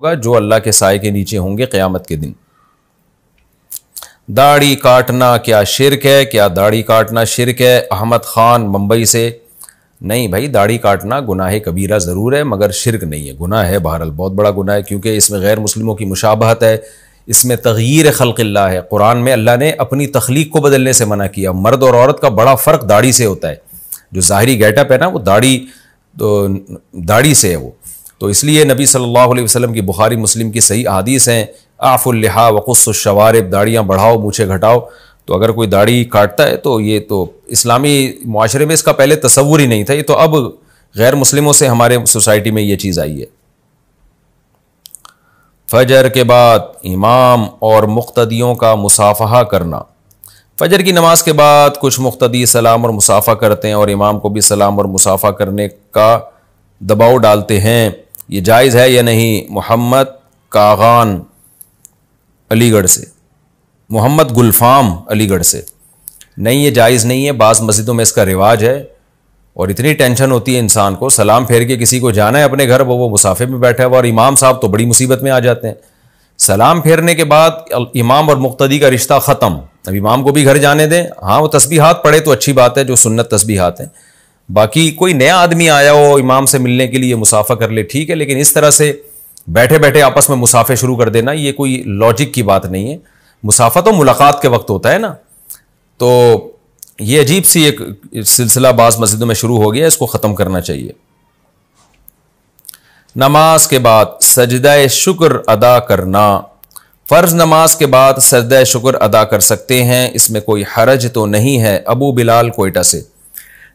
होगा जो अल्लाह के साय के नीचे होंगे क़्यामत के दिन दाढ़ी काटना क्या शिरक है क्या दाढ़ी काटना शिरक है अहमद ख़ान मुंबई से नहीं भाई दाढ़ी काटना गुनाह कबीरा ज़रूर है मगर शिरक नहीं है गुनाह है बहरहाल बहुत बड़ा गुनाह है क्योंकि इसमें गैर मुस्लिमों की मुशाबहत है इसमें तगीर खलकिल्ला है कुरान में अल्लाह ने अपनी तख्लीक को बदलने से मना किया मर्द और औरत का बड़ा फ़र्क दाढ़ी से होता है जो ज़ाहरी गेटअप है ना वो दाढ़ी तो दाढ़ी से है वो तो इसलिए नबी सल्लल्लाहु अलैहि वसल्लम की बुखारी मुस्लिम की सही अदीस हैं आफ़ुल्लिहा वक़ुस्वारब दाढ़ियाँ बढ़ाओ मूछे घटाओ तो अगर कोई दाढ़ी काटता है तो ये तो इस्लामी माशरे में इसका पहले तस्वूर ही नहीं था ये तो अब गैर मुस्लिमों से हमारे सोसाइटी में ये चीज़ आई है फजर के बाद इमाम और मुख्तियों का मुसाफहा करना फजर की नमाज के बाद कुछ मुख्तदी सलाम और मुसाफा करते हैं और इमाम को भी सलाम और मुसाफा करने का दबाव डालते हैं ये जायज़ है या नहीं मोहम्मद कागान अलीगढ़ से मोहम्मद गुलफाम अलीगढ़ से नहीं ये जायज़ नहीं है बाज़ मस्जिदों में इसका रिवाज है और इतनी टेंशन होती है इंसान को सलाम फेर के किसी को जाना है अपने घर वो वो मुसाफे में बैठा हुआ और इमाम साहब तो बड़ी मुसीबत में आ जाते हैं सलाम फेरने के बाद इमाम और मुख्तदी का रिश्ता ख़त्म अब इमाम को भी घर जाने दें हाँ वो तस्बी हाथ पढ़े तो अच्छी बात है जो सुन्नत तस्बी हाथ हैं बाकी कोई नया आदमी आया हो इमाम से मिलने के लिए मुसाफा कर ले ठीक है लेकिन इस तरह से बैठे बैठे आपस में मुसाफे शुरू कर देना ये कोई लॉजिक की बात नहीं है मुसाफा तो मुलाकात के वक्त होता है ना तो ये अजीब सी एक सिलसिला बाज मस्जिदों में शुरू हो गया इसको ख़त्म करना चाहिए नमाज के बाद सजदा शुक्र अदा करना फ़र्ज़ नमाज के बाद सजदा शुक्र अदा कर सकते हैं इसमें कोई हरज तो नहीं है अबू बिलाल कोयटा से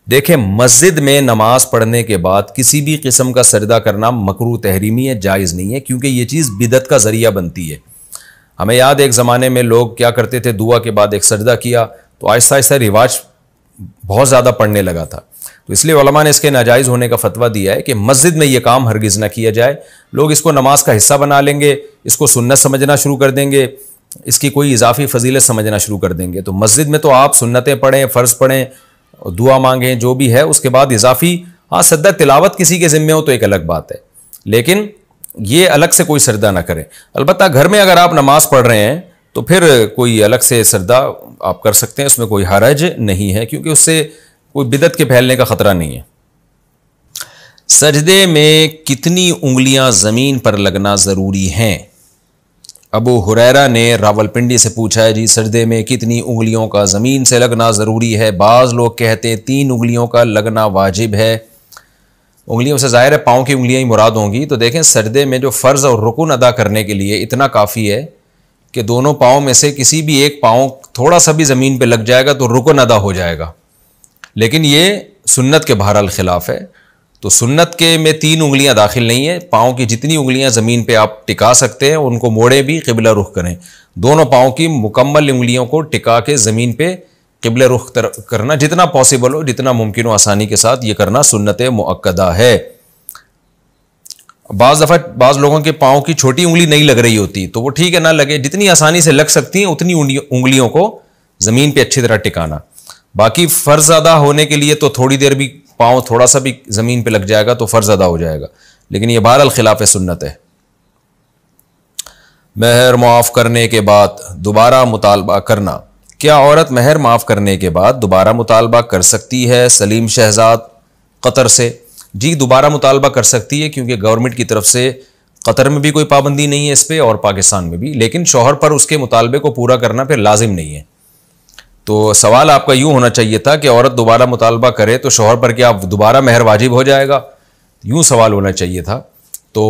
देखें मस्जिद में नमाज पढ़ने के बाद किसी भी किस्म का सरदा करना मकरू तहरीमी है जायज़ नहीं है क्योंकि ये चीज़ बिदत का ज़रिया बनती है हमें याद एक ज़माने में लोग क्या करते थे दुआ के बाद एक सरदा किया तो आहिस्ता आहिस्ता रिवाज बहुत ज़्यादा पढ़ने लगा था तो इसलिए ने इसके नाजायज़ होने का फतवा दिया है कि मस्जिद में ये काम हरगिज़ ना किया जाए लोग इसको नमाज का हिस्सा बना लेंगे इसको सुन्नत समझना शुरू कर देंगे इसकी कोई इजाफी फजीलत समझना शुरू कर देंगे तो मस्जिद में तो आप सुन्नतें पढ़ें फ़र्ज़ पढ़ें और दुआ मांगें जो भी है उसके बाद इजाफी हाँ सदा तिलावत किसी के ज़िम्मे हो तो एक अलग बात है लेकिन ये अलग से कोई सरदा ना करें अलबत् घर में अगर आप नमाज़ पढ़ रहे हैं तो फिर कोई अलग से सरदा आप कर सकते हैं उसमें कोई हरज नहीं है क्योंकि उससे कोई बिदत के फैलने का ख़तरा नहीं है सजदे में कितनी उंगलियां ज़मीन पर लगना ज़रूरी हैं अबू हुरैरा ने रावलपिंडी से पूछा है जी सजदे में कितनी उंगलियों का ज़मीन से लगना ज़रूरी है बाज़ लोग कहते हैं तीन उंगलियों का लगना वाजिब है उंगलियों से ज़ाहिर है पाँव की उंगलियाँ ही मुराद होंगी तो देखें सजदे में जो फ़र्ज़ और रुकन अदा करने के लिए इतना काफ़ी है कि दोनों पाँव में से किसी भी एक पाँव थोड़ा सा भी ज़मीन पर लग जाएगा तो रुकन अदा हो जाएगा लेकिन ये सुन्नत के बहरहाल ख़िलाफ़ है तो सुन्नत के में तीन उंगलियां दाखिल नहीं है पाँव की जितनी उंगलियां ज़मीन पे आप टिका सकते हैं उनको मोड़े भी किबला रुख करें दोनों पाँव की मुकम्मल उंगलियों को टिका के ज़मीन पे किबला रुख करना जितना पॉसिबल हो जितना मुमकिन हो आसानी के साथ ये करना सुन्नत मक्दा है बाज़ दफ़ा बाज़ लोगों के पाँव की छोटी उंगली नहीं लग रही होती तो वो ठीक है ना लगे जितनी आसानी से लग सकती हैं उतनी उंगलियों को ज़मीन पर अच्छी तरह टिकाना बाकी फ़र्ज़ अदा होने के लिए तो थोड़ी देर भी पाँव थोड़ा सा भी ज़मीन पर लग जाएगा तो फ़र्ज़ अदा हो जाएगा लेकिन ये बहरल खिलाफ सुन्नत है महर माफ़ करने के बाद दोबारा मुतालबा करना क्या औरत महर माफ़ करने के बाद दोबारा मुतालबा कर सकती है सलीम शहजाद कतर से जी दोबारा मुतालबा कर सकती है क्योंकि गवर्नमेंट की तरफ से कतर में भी कोई पाबंदी नहीं है इस पर और पाकिस्तान में भी लेकिन शोहर पर उसके मुतालबे को पूरा करना फिर लाजिम नहीं है तो सवाल आपका यूँ होना चाहिए था कि औरत दोबारा मुतालबा करे तो शोहर पर क्या दोबारा महर वाजिब हो जाएगा यूं सवाल होना चाहिए था तो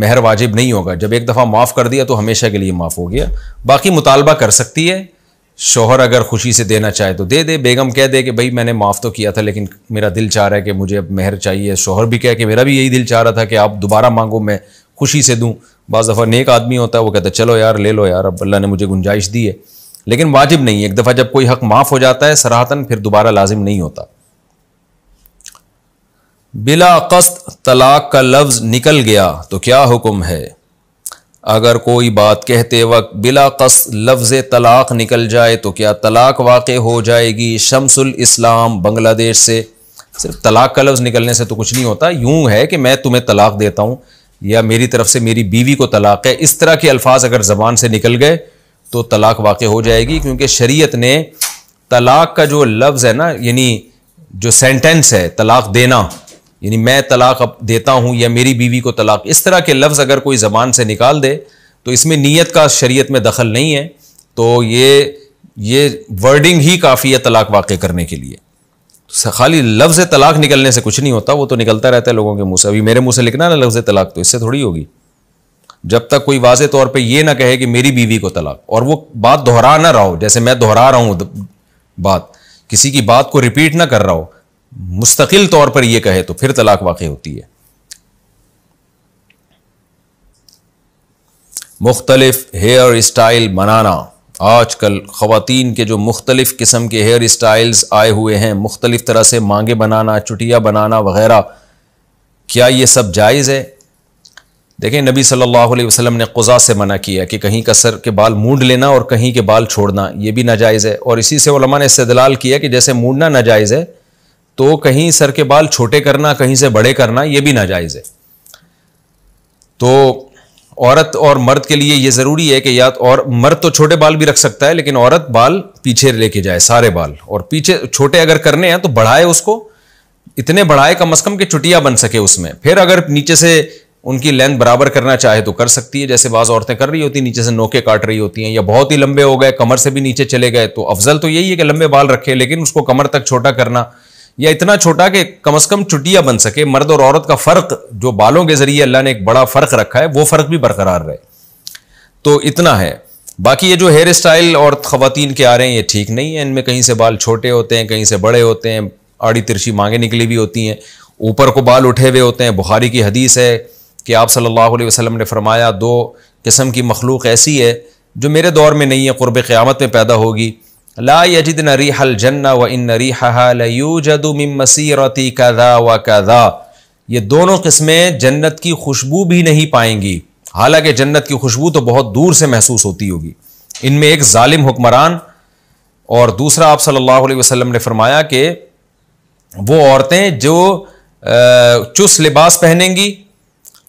महर वाजिब नहीं होगा जब एक दफ़ा माफ़ कर दिया तो हमेशा के लिए माफ़ हो गया बाकी मुतालबा कर सकती है शोहर अगर खुशी से देना चाहे तो दे दे बेगम कह दे कि भाई मैंने माफ़ तो किया था लेकिन मेरा दिल चाह रहा है कि मुझे अब मेहर चाहिए शोहर भी कह के मेरा भी यही दिल चाह रहा था कि आप दोबारा मांगो मैं खुशी से दूँ बाज़ दफ़ा नेक आदमी होता है वो कहता चलो यार ले लो यार अब अल्लाह ने मुझे गुंजाइश दी है लेकिन वाजिब नहीं एक दफ़ा जब कोई हक माफ़ हो जाता है सराहतन फिर दोबारा लाजिम नहीं होता बिला कस्त तलाक का लफ्ज़ निकल गया तो क्या हुक्म है अगर कोई बात कहते वक्त बिला कस लफ्ज़ तलाक निकल जाए तो क्या तलाक वाक़ हो जाएगी शमसुल इस्लाम बांग्लादेश से सिर्फ तलाक का लफ्ज़ निकलने से तो कुछ नहीं होता यूं है कि मैं तुम्हें तलाक देता हूँ या मेरी तरफ से मेरी बीवी को तलाक है इस तरह के अल्फाज अगर ज़बान से निकल गए तो तलाक वाक़ हो जाएगी क्योंकि शरीयत ने तलाक का जो लफ्ज़ है ना यानी जो सेंटेंस है तलाक देना यानी मैं तलाक देता हूँ या मेरी बीवी को तलाक इस तरह के लफ्ज़ अगर कोई ज़बान से निकाल दे तो इसमें नीयत का शरीयत में दखल नहीं है तो ये ये वर्डिंग ही काफ़ी है तलाक वाक़ करने के लिए तो खाली लफ्ज़ तलाक निकलने से कुछ नहीं होता वो तो निकलता रहता है लोगों के मुँह से अभी मेरे मुँह से लिखना ना लफ्ज़ तलाक तो इससे थोड़ी होगी जब तक कोई वाजे तौर पे ये ना कहे कि मेरी बीवी को तलाक और वो बात दोहरा ना रहा हो जैसे मैं दोहरा रहा हूँ बात किसी की बात को रिपीट ना कर रहा हो मुस्तकिल तौर पर यह कहे तो फिर तलाक वाकई होती है मुख्तलिफ हेयर स्टाइल बनाना आज कल के जो मुख्तलिफ़ किस्म के हेयर स्टाइल्स आए हुए हैं मुख्तलिफ़ तरह से मांगे बनाना चुटिया बनाना वगैरह क्या ये सब जायज़ है देखें नबी सल्लल्लाहु अलैहि वसल्लम ने कुज़ा से मना किया कि कहीं का सर के बाल मूड लेना और कहीं के बाल छोड़ना ये भी नाजायज़ है और इसी से उलमा ने इस्तलाल किया कि जैसे मूडना नाजायज़ है तो कहीं सर के बाल छोटे करना कहीं से बड़े करना ये भी नाजायज़ है तो औरत और मर्द के लिए ये ज़रूरी है कि या तो, और मर्द तो छोटे बाल भी रख सकता है लेकिन औरत बाल पीछे लेके जाए सारे बाल और पीछे छोटे अगर करने हैं तो बढ़ाए उसको इतने बढ़ाए कम अज़ कम कि चुटिया बन सके उसमें फिर अगर नीचे से उनकी लेंथ बराबर करना चाहे तो कर सकती है जैसे बाज़ औरतें कर रही होती नीचे से नोके काट रही होती हैं या बहुत ही लंबे हो गए कमर से भी नीचे चले गए तो अफजल तो यही है कि लंबे बाल रखे लेकिन उसको कमर तक छोटा करना या इतना छोटा कि कम अज़ कम चुटिया बन सके मर्द और औरत का फ़र्क जो बालों के ज़रिए अल्लाह ने एक बड़ा फ़र्क रखा है वो फ़र्क भी बरकरार रहे तो इतना है बाकी ये जो हेयर स्टाइल और ख़वान के आ रहे हैं ये ठीक नहीं है इनमें कहीं से बाल छोटे होते हैं कहीं से बड़े होते हैं आड़ी तिरछी मांगे निकली भी होती हैं ऊपर को बाल उठे हुए होते हैं बुखारी की हदीस है कि आप सल्लल्लाहु अलैहि वसल्लम ने फरमाया दो किस्म की मखलूक ऐसी है जो मेरे दौर में नहीं है क़ुरब क़्यामत में पैदा होगी ला यजिद नरी हल जन्ना व इन नरी हू जदू मिम कदा व कदा ये दोनों किस्में जन्नत की खुशबू भी नहीं पाएंगी हालांकि जन्नत की खुशबू तो बहुत दूर से महसूस होती होगी इनमें एक ालिम हुक्मरान और दूसरा आप सल्लल्लाहु अलैहि वसल्लम ने फरमाया कि वो औरतें जो चुस्त लिबास पहनेंगी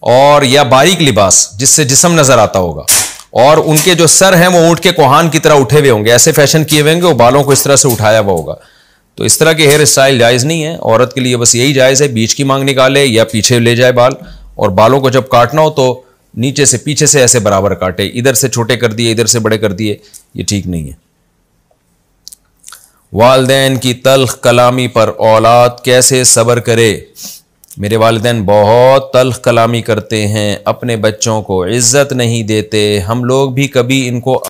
और या बारीक लिबास जिससे जिसम नजर आता होगा और उनके जो सर हैं वो ऊँट के कोहान की तरह उठे हुए होंगे ऐसे फैशन किए हुए होंगे वो बालों को इस तरह से उठाया हुआ होगा तो इस तरह के हेयर स्टाइल जायज़ नहीं है औरत के लिए बस यही जायज़ है बीच की मांग निकाले या पीछे ले जाए बाल और बालों को जब काटना हो तो नीचे से पीछे से ऐसे बराबर काटे इधर से छोटे कर दिए इधर से बड़े कर दिए ये ठीक नहीं है वालदेन की तलख कलामी पर औलाद कैसे सब्र करे मेरे वालदे बहुत तलख कलामी करते हैं अपने बच्चों को इज़्ज़त नहीं देते हम लोग भी कभी इनको